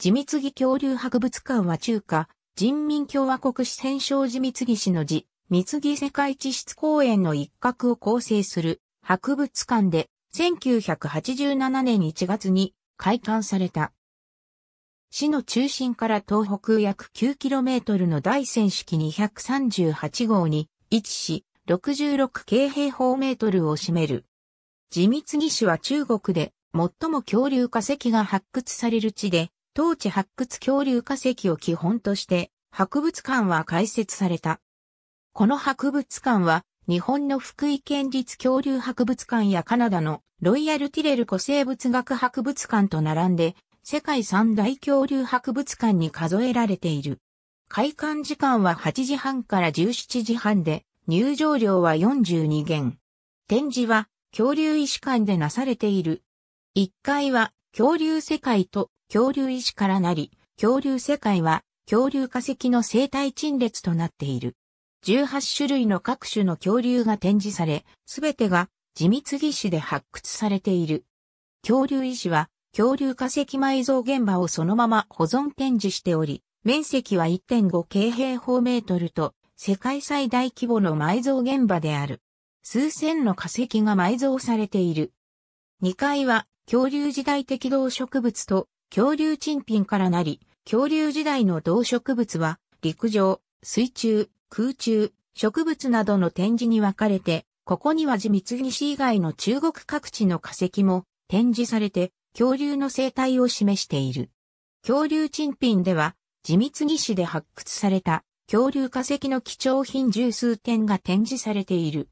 地密ぎ恐竜博物館は中華、人民共和国四川省地密ぎ市の地、貢ぎ世界地質公園の一角を構成する博物館で、1987年1月に開館された。市の中心から東北約 9km の大線式238号に位置し、66京平方メートルを占める。地密ぎ市は中国で最も恐竜化石が発掘される地で、当地発掘恐竜化石を基本として、博物館は開設された。この博物館は、日本の福井県立恐竜博物館やカナダのロイヤルティレル古生物学博物館と並んで、世界三大恐竜博物館に数えられている。開館時間は8時半から17時半で、入場料は42元。展示は恐竜医師館でなされている。1階は恐竜世界と恐竜石からなり、恐竜世界は恐竜化石の生態陳列となっている。18種類の各種の恐竜が展示され、すべてが地密技師で発掘されている。恐竜石は恐竜化石埋蔵現場をそのまま保存展示しており、面積は1.5京平方メートルと世界最大規模の埋蔵現場である。数千の化石が埋蔵されている。2階は恐竜時代的動植物と恐竜珍品からなり、恐竜時代の動植物は、陸上、水中、空中、植物などの展示に分かれて、ここには地光岸以外の中国各地の化石も展示されて、恐竜の生態を示している。恐竜珍品では、地光岸で発掘された恐竜化石の貴重品十数点が展示されている。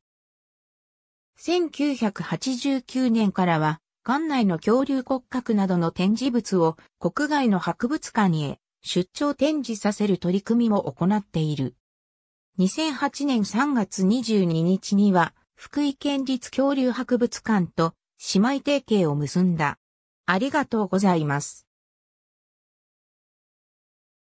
1989年からは、館内の恐竜骨格などの展示物を国外の博物館へ出張展示させる取り組みも行っている。2008年3月22日には、福井県立恐竜博物館と姉妹提携を結んだ。ありがとうございます。